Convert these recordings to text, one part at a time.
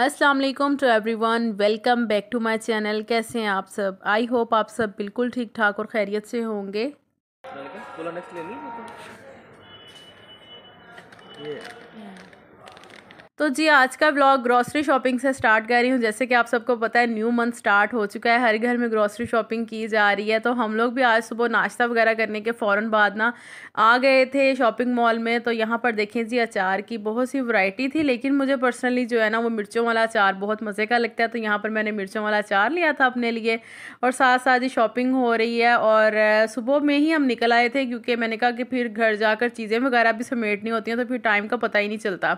अस्सलाम वालेकुम to everyone welcome back to my channel कैसे हैं आप सब आई होप आप सब बिल्कुल ठीक ठाक और खैरियत से होंगे तो जी आज का ब्लॉग ग्रॉसरी शॉपिंग से स्टार्ट कर रही हूँ जैसे कि आप सबको पता है न्यू मंथ स्टार्ट हो चुका है हर घर में ग्रॉसरी शॉपिंग की जा रही है तो हम लोग भी आज सुबह नाश्ता वगैरह करने के फ़ौर बाद ना आ गए थे शॉपिंग मॉल में तो यहाँ पर देखें जी अचार की बहुत सी वैरायटी थी लेकिन मुझे पर्सनली जो है ना वो मिर्चों वाला अचार बहुत मज़े का लगता है तो यहाँ पर मैंने मिर्चों वाला अचार लिया था अपने लिए और साथ साथ ही शॉपिंग हो रही है और सुबह में ही हम निकल आए थे क्योंकि मैंने कहा कि फिर घर जाकर चीज़ें वगैरह भी समेटनी होती हैं तो फिर टाइम का पता ही नहीं चलता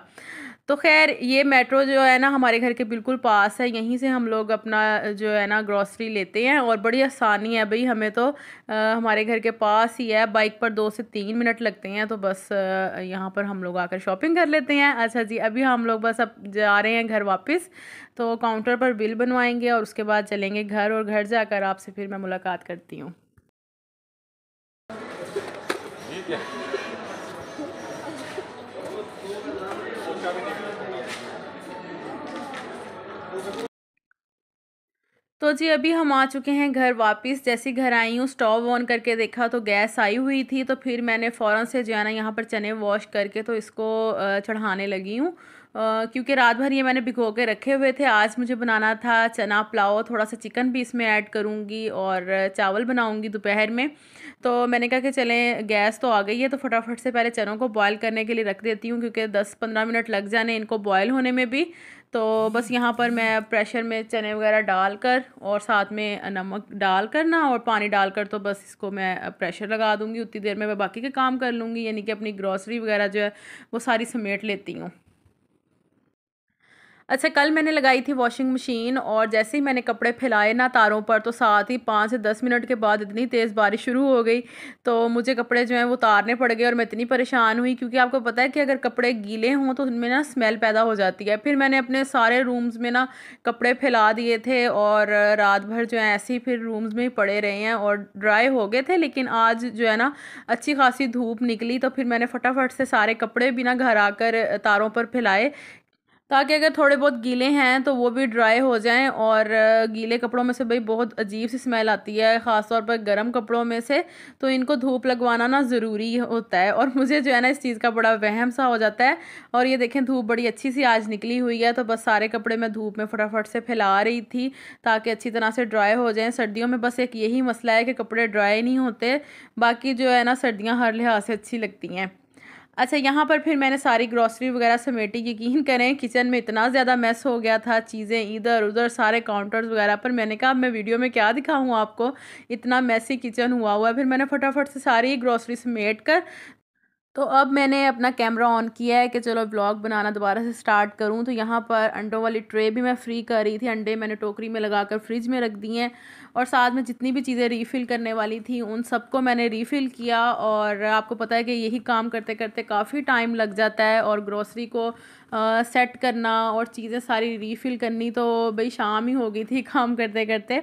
तो खैर ये मेट्रो जो है ना हमारे घर के बिल्कुल पास है यहीं से हम लोग अपना जो है ना ग्रॉसरी लेते हैं और बड़ी आसानी है भाई हमें तो आ, हमारे घर के पास ही है बाइक पर दो से तीन मिनट लगते हैं तो बस यहाँ पर हम लोग आकर शॉपिंग कर लेते हैं अच्छा जी अभी हम लोग बस अब जा रहे हैं घर वापस तो काउंटर पर बिल बनवाएंगे और उसके बाद चलेंगे घर और घर जाकर आपसे फिर मैं मुलाकात करती हूँ तो जी अभी हम आ चुके हैं घर वापस जैसे घर आई हूँ स्टोव ऑन करके देखा तो गैस आई हुई थी तो फिर मैंने फ़ौरन से जो है ना यहाँ पर चने वॉश करके तो इसको चढ़ाने लगी हूँ क्योंकि रात भर ये मैंने भिगो के रखे हुए थे आज मुझे बनाना था चना पुलाव थोड़ा सा चिकन भी इसमें ऐड करूँगी और चावल बनाऊँगी दोपहर में तो मैंने कहा कि चलें गैस तो आ गई है तो फटाफट से पहले चनों को बॉयल करने के लिए रख देती हूँ क्योंकि दस पंद्रह मिनट लग जाने इनको बॉयल होने में भी तो बस यहाँ पर मैं प्रेशर में चने वगैरह डाल कर और साथ में नमक डाल ना और पानी डाल कर तो बस इसको मैं प्रेशर लगा दूँगी उतनी देर में मैं बाकी के काम कर लूँगी यानी कि अपनी ग्रॉसरी वगैरह जो है वो सारी समेट लेती हूँ अच्छा कल मैंने लगाई थी वॉशिंग मशीन और जैसे ही मैंने कपड़े फैलाए ना तारों पर तो साथ ही पाँच से दस मिनट के बाद इतनी तेज़ बारिश शुरू हो गई तो मुझे कपड़े जो हैं वो तारने पड़ गए और मैं इतनी परेशान हुई क्योंकि आपको पता है कि अगर कपड़े गीले हों तो उनमें ना स्मेल पैदा हो जाती है फिर मैंने अपने सारे रूम्स में ना कपड़े फैला दिए थे और रात भर जो है ऐसे ही फिर रूम्स में ही पड़े रहे हैं और ड्राई हो गए थे लेकिन आज जो है ना अच्छी खासी धूप निकली तो फिर मैंने फटाफट से सारे कपड़े भी ना घर आकर तारों पर फैलाए ताकि अगर थोड़े बहुत गीले हैं तो वो भी ड्राई हो जाएं और गीले कपड़ों में से भाई बहुत अजीब सी स्मेल आती है ख़ासतौर पर गर्म कपड़ों में से तो इनको धूप लगवाना ना ज़रूरी होता है और मुझे जो है ना इस चीज़ का बड़ा वहम सा हो जाता है और ये देखें धूप बड़ी अच्छी सी आज निकली हुई है तो बस सारे कपड़े मैं धूप में फटाफट से फैला रही थी ताकि अच्छी तरह से ड्राई हो जाएँ सर्दियों में बस एक यही मसला है कि कपड़े ड्राई नहीं होते बाकी जो है ना सर्दियाँ हर लिहाज से अच्छी लगती हैं अच्छा यहाँ पर फिर मैंने सारी ग्रॉसरी वगैरह समेटी यकीन करें किचन में इतना ज़्यादा मैस हो गया था चीज़ें इधर उधर सारे काउंटर्स वगैरह पर मैंने कहा मैं वीडियो में क्या दिखाऊँ आपको इतना मैसी किचन हुआ हुआ है फिर मैंने फटाफट से सारी ग्रॉसरी समेट कर तो अब मैंने अपना कैमरा ऑन किया है कि चलो ब्लॉग बनाना दोबारा से स्टार्ट करूं तो यहाँ पर अंडों वाली ट्रे भी मैं फ्री कर रही थी अंडे मैंने टोकरी में लगाकर फ्रिज में रख दिए हैं और साथ में जितनी भी चीज़ें रीफ़िल करने वाली थी उन सबको मैंने रीफ़िल किया और आपको पता है कि यही काम करते करते काफ़ी टाइम लग जाता है और ग्रोसरी को आ, सेट करना और चीज़ें सारी रीफ़िल करनी तो भाई शाम ही हो गई थी काम करते करते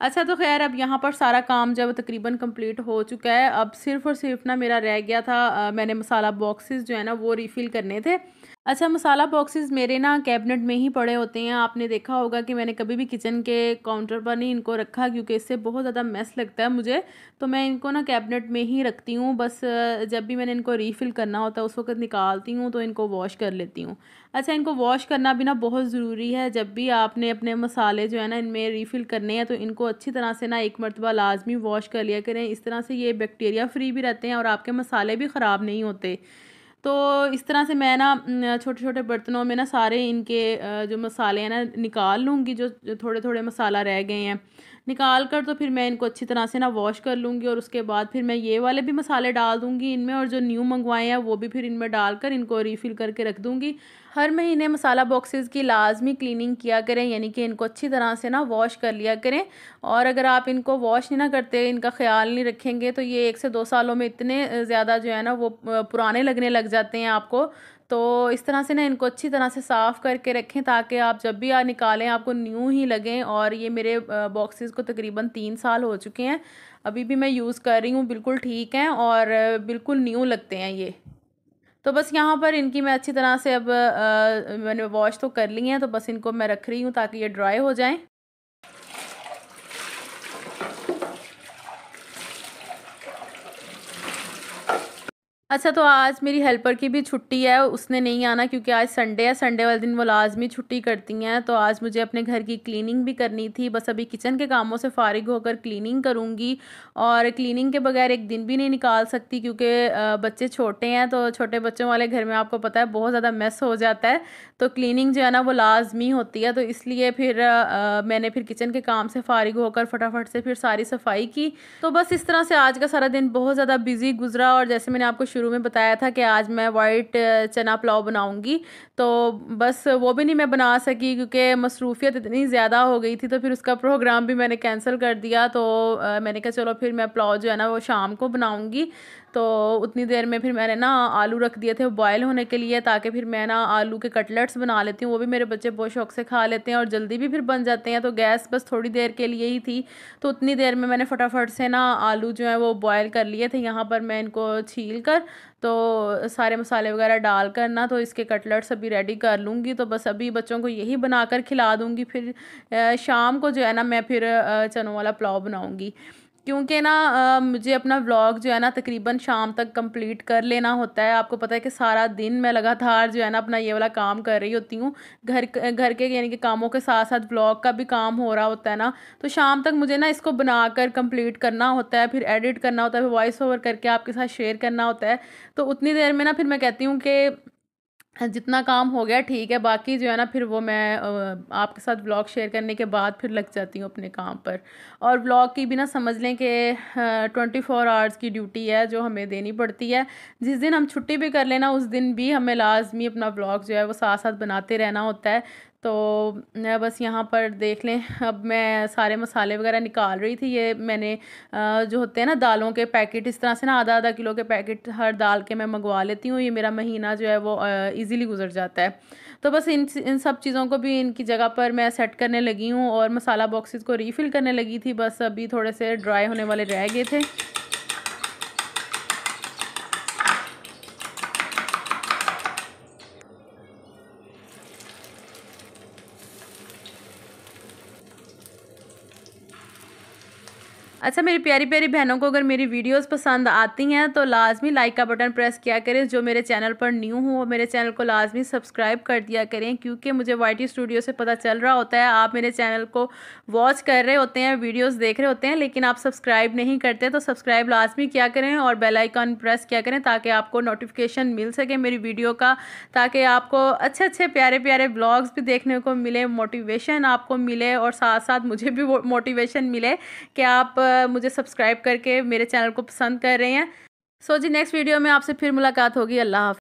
अच्छा तो खैर अब यहाँ पर सारा काम जब तकरीबन कंप्लीट हो चुका है अब सिर्फ़ और सिर्फ ना मेरा रह गया था आ, मैंने मसाला बॉक्सेस जो है ना वो रीफ़िल करने थे अच्छा मसाला बॉक्सेस मेरे ना कैबिनेट में ही पड़े होते हैं आपने देखा होगा कि मैंने कभी भी किचन के काउंटर पर नहीं इनको रखा क्योंकि इससे बहुत ज़्यादा मैस लगता है मुझे तो मैं इनको ना कैबिनेट में ही रखती हूँ बस जब भी मैंने इनको रीफ़िल करना होता है उस वक्त निकालती हूँ तो इनको वॉश कर लेती हूँ अच्छा इनको वॉश करना भी ना बहुत ज़रूरी है जब भी आपने अपने मसाले जो है ना इनमें रीफ़िल करने हैं तो इनको अच्छी तरह से ना एक मरतबा लाजमी वॉश कर लिया करें इस तरह से ये बैक्टीरिया फ्री भी रहते हैं और आपके मसाले भी ख़राब नहीं होते तो इस तरह से मैं ना छोटे छोटे बर्तनों में ना सारे इनके जो मसाले हैं ना निकाल लूँगी जो थोड़े थोड़े मसाला रह गए हैं निकाल कर तो फिर मैं इनको अच्छी तरह से ना वॉश कर लूँगी और उसके बाद फिर मैं ये वाले भी मसाले डाल दूँगी इनमें और जो न्यू मंगवाए हैं वो भी फिर इनमें डालकर इनको रिफ़िल करके रख दूँगी हर महीने मसाला बॉक्सेस की लाजमी क्लीनिंग किया करें यानी कि इनको अच्छी तरह से ना वॉश कर लिया करें और अगर आप इनको वॉश नहीं ना करते इनका ख्याल नहीं रखेंगे तो ये एक से दो सालों में इतने ज़्यादा जो है ना वो पुराने लगने लग जाते हैं आपको तो इस तरह से ना इनको अच्छी तरह से साफ़ करके रखें ताकि आप जब भी आ निकालें आपको न्यू ही लगें और ये मेरे बॉक्सेस को तकरीबन तीन साल हो चुके हैं अभी भी मैं यूज़ कर रही हूँ बिल्कुल ठीक हैं और बिल्कुल न्यू लगते हैं ये तो बस यहाँ पर इनकी मैं अच्छी तरह से अब आ, मैंने वॉश तो कर ली है तो बस इनको मैं रख रही हूँ ताकि ये ड्राई हो जाएँ अच्छा तो आज मेरी हेल्पर की भी छुट्टी है उसने नहीं आना क्योंकि आज संडे है संडे वाले दिन वो लाजमी छुट्टी करती हैं तो आज मुझे अपने घर की क्लीनिंग भी करनी थी बस अभी किचन के कामों से फारिग होकर क्लीनिंग करूँगी और क्लीनिंग के बगैर एक दिन भी नहीं निकाल सकती क्योंकि बच्चे छोटे हैं तो छोटे बच्चों वाले घर में आपको पता है बहुत ज़्यादा मेस हो जाता है तो क्लीनिंग जो है ना वो लाजमी होती है तो इसलिए फिर मैंने फिर किचन के काम से फारिग होकर फटाफट से फिर सारी सफाई की तो बस इस तरह से आज का सारा दिन बहुत ज़्यादा बिजी गुजरा और जैसे मैंने आपको शुरू में बताया था कि आज मैं वाइट uh, चना पुलाव बनाऊंगी तो बस वो भी नहीं मैं बना सकी क्योंकि मसरूफियत इतनी ज़्यादा हो गई थी तो फिर उसका प्रोग्राम भी मैंने कैंसिल कर दिया तो uh, मैंने कहा चलो फिर मैं पुलाव जो है ना वो शाम को बनाऊँगी तो उतनी देर में फिर मैंने ना आलू रख दिए थे बॉयल होने के लिए ताकि फिर मैं ना आलू के कटलेट्स बना लेती हूँ वो भी मेरे बच्चे बहुत शौक से खा लेते हैं और जल्दी भी फिर बन जाते हैं तो गैस बस थोड़ी देर के लिए ही थी तो उतनी देर में मैंने फटाफट से ना आलू जो है वो बॉयल कर लिए थे यहाँ पर मैं इनको छील कर तो सारे मसाले वगैरह डाल कर ना तो इसके कटलेट्स अभी रेडी कर लूँगी तो बस अभी बच्चों को यही बना कर खिला दूँगी फिर शाम को जो है ना मैं फिर चनों वाला पुलाव बनाऊँगी क्योंकि ना आ, मुझे अपना व्लॉग जो है ना तकरीबन शाम तक कंप्लीट कर लेना होता है आपको पता है कि सारा दिन मैं लगातार जो है ना अपना ये वाला काम कर रही होती हूँ घर घर के यानी कि कामों के साथ साथ व्लॉग का भी काम हो रहा होता है ना तो शाम तक मुझे ना इसको बनाकर कंप्लीट करना होता है फिर एडिट करना होता है फिर वॉइस ओवर करके आपके साथ शेयर करना होता है तो उतनी देर में ना फिर मैं कहती हूँ कि जितना काम हो गया ठीक है बाकी जो है ना फिर वो मैं आपके साथ ब्लॉग शेयर करने के बाद फिर लग जाती हूँ अपने काम पर और ब्लॉग की भी ना समझ लें कि ट्वेंटी फ़ोर आवर्स की ड्यूटी है जो हमें देनी पड़ती है जिस दिन हम छुट्टी भी कर लेना उस दिन भी हमें लाजमी अपना ब्लॉग जो है वो साथ साथ बनाते रहना होता है तो बस यहाँ पर देख लें अब मैं सारे मसाले वगैरह निकाल रही थी ये मैंने जो होते हैं ना दालों के पैकेट इस तरह से ना आधा आधा किलो के पैकेट हर दाल के मैं मंगवा लेती हूँ ये मेरा महीना जो है वो इजीली गुजर जाता है तो बस इन इन सब चीज़ों को भी इनकी जगह पर मैं सेट करने लगी हूँ और मसाला बॉक्सेस को रीफ़िल करने लगी थी बस अभी थोड़े से ड्राई होने वाले रह गए थे अच्छा मेरी प्यारी प्यारी बहनों को अगर मेरी वीडियोस पसंद आती हैं तो लाजमी लाइक का बटन प्रेस किया करें जो मेरे चैनल पर न्यू हो वो मेरे चैनल को लाजमी सब्सक्राइब कर दिया करें क्योंकि मुझे वाई स्टूडियो से पता चल रहा होता है आप मेरे चैनल को वॉच कर रहे होते हैं वीडियोज़ देख रहे होते हैं लेकिन आप सब्सक्राइब नहीं करते तो सब्सक्राइब लाजमी क्या करें और बेलाइकॉन प्रेस किया करें ताकि आपको नोटिफिकेशन मिल सके मेरी वीडियो का ताकि आपको अच्छे अच्छे प्यारे प्यारे ब्लॉग्स भी देखने को मिले मोटिवेशन आपको मिले और साथ साथ मुझे भी मोटिवेशन मिले कि आप मुझे सब्सक्राइब करके मेरे चैनल को पसंद कर रहे हैं सो so जी नेक्स्ट वीडियो में आपसे फिर मुलाकात होगी अल्लाह हाफ